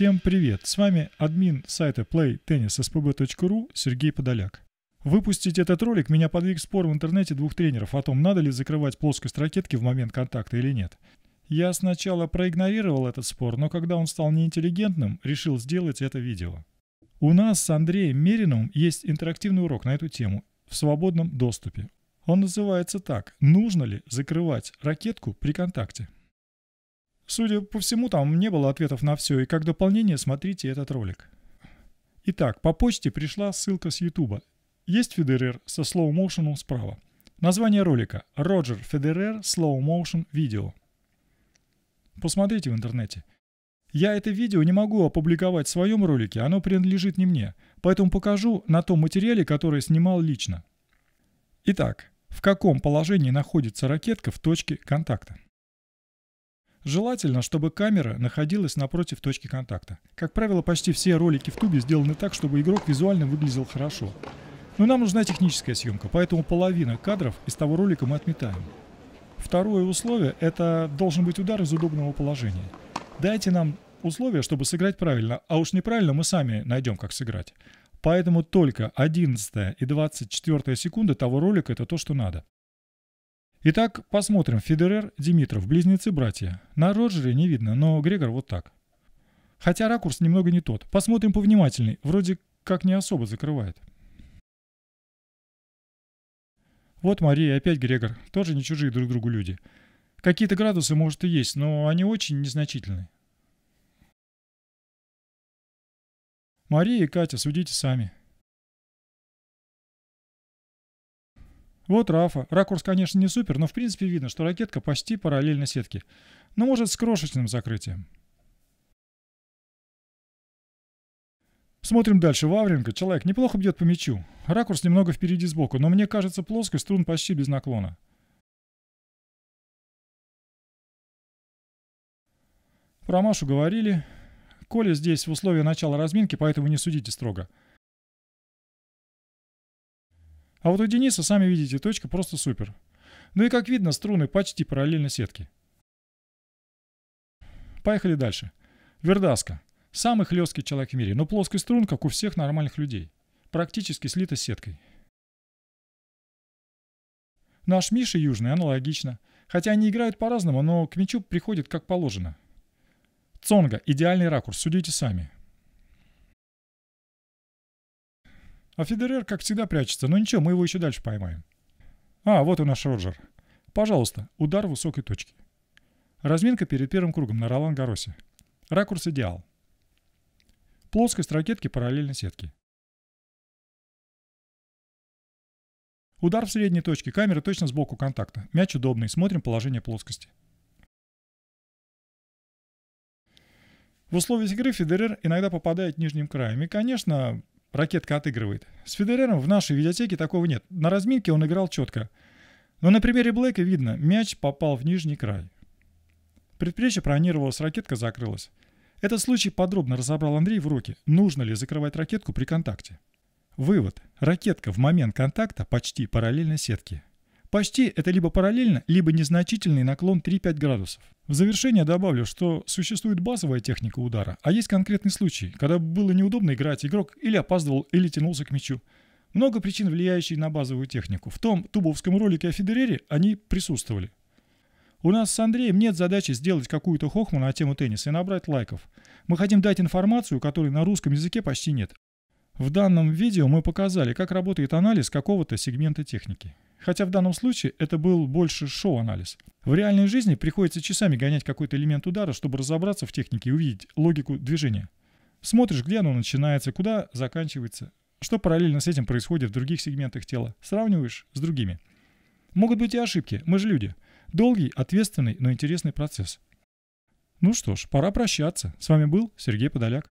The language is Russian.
Всем привет! С вами админ сайта playtennisspb.ru Сергей Подоляк. Выпустить этот ролик меня подвиг спор в интернете двух тренеров о том, надо ли закрывать плоскость ракетки в момент контакта или нет. Я сначала проигнорировал этот спор, но когда он стал неинтеллигентным, решил сделать это видео. У нас с Андреем Мериновым есть интерактивный урок на эту тему в свободном доступе. Он называется так «Нужно ли закрывать ракетку при контакте?» Судя по всему, там не было ответов на все, и как дополнение смотрите этот ролик. Итак, по почте пришла ссылка с YouTube. Есть Федерер со slow motion справа. Название ролика «Роджер Федерер Slow Motion видео. Посмотрите в интернете. Я это видео не могу опубликовать в своем ролике, оно принадлежит не мне, поэтому покажу на том материале, который снимал лично. Итак, в каком положении находится ракетка в точке контакта? Желательно, чтобы камера находилась напротив точки контакта. Как правило, почти все ролики в тубе сделаны так, чтобы игрок визуально выглядел хорошо. Но нам нужна техническая съемка, поэтому половина кадров из того ролика мы отметаем. Второе условие – это должен быть удар из удобного положения. Дайте нам условия, чтобы сыграть правильно, а уж неправильно мы сами найдем, как сыграть. Поэтому только 11 и 24 секунда того ролика – это то, что надо. Итак, посмотрим. Федерер, Димитров, близнецы-братья. На Роджере не видно, но Грегор вот так. Хотя ракурс немного не тот. Посмотрим повнимательней. Вроде как не особо закрывает. Вот Мария, опять Грегор. Тоже не чужие друг другу люди. Какие-то градусы, может, и есть, но они очень незначительные. Мария и Катя, судите сами. Вот Рафа. Ракурс, конечно, не супер, но в принципе видно, что ракетка почти параллельно сетке. Но ну, может с крошечным закрытием. Смотрим дальше. Вавренко. Человек неплохо бьет по мячу. Ракурс немного впереди сбоку, но мне кажется плоской, струн почти без наклона. Про Машу говорили. Коля здесь в условии начала разминки, поэтому не судите строго. А вот у Дениса, сами видите, точка просто супер. Ну и как видно, струны почти параллельно сетке. Поехали дальше. Вердаска. Самый хлесткий человек в мире, но плоский струн, как у всех нормальных людей. Практически слита с сеткой. Наш Миша Южный аналогично. Хотя они играют по-разному, но к мячу приходят как положено. Цонга. Идеальный ракурс, судите сами. А Федерер, как всегда, прячется. Но ну, ничего, мы его еще дальше поймаем. А, вот у нас Роджер. Пожалуйста, удар высокой точки. Разминка перед первым кругом на Ролан-Гаросе. Ракурс идеал. Плоскость ракетки параллельно сетке. Удар в средней точке, камера точно сбоку контакта. Мяч удобный, смотрим положение плоскости. В условиях игры Федерер иногда попадает нижним краем. И, конечно, Ракетка отыгрывает. С Федерером в нашей видеотеке такого нет. На разминке он играл четко. Но на примере Блэка видно, мяч попал в нижний край. Предплечье пронировалось, ракетка закрылась. Этот случай подробно разобрал Андрей в уроке, нужно ли закрывать ракетку при контакте. Вывод. Ракетка в момент контакта почти параллельно сетке. Почти это либо параллельно, либо незначительный наклон 3-5 градусов. В завершение добавлю, что существует базовая техника удара, а есть конкретный случай, когда было неудобно играть, игрок или опаздывал, или тянулся к мячу. Много причин, влияющих на базовую технику. В том тубовском ролике о Федерере они присутствовали. У нас с Андреем нет задачи сделать какую-то хохму на тему тенниса и набрать лайков. Мы хотим дать информацию, которой на русском языке почти нет. В данном видео мы показали, как работает анализ какого-то сегмента техники. Хотя в данном случае это был больше шоу-анализ. В реальной жизни приходится часами гонять какой-то элемент удара, чтобы разобраться в технике и увидеть логику движения. Смотришь, где оно начинается, куда заканчивается, что параллельно с этим происходит в других сегментах тела. Сравниваешь с другими. Могут быть и ошибки, мы же люди. Долгий, ответственный, но интересный процесс. Ну что ж, пора прощаться. С вами был Сергей Подоляк.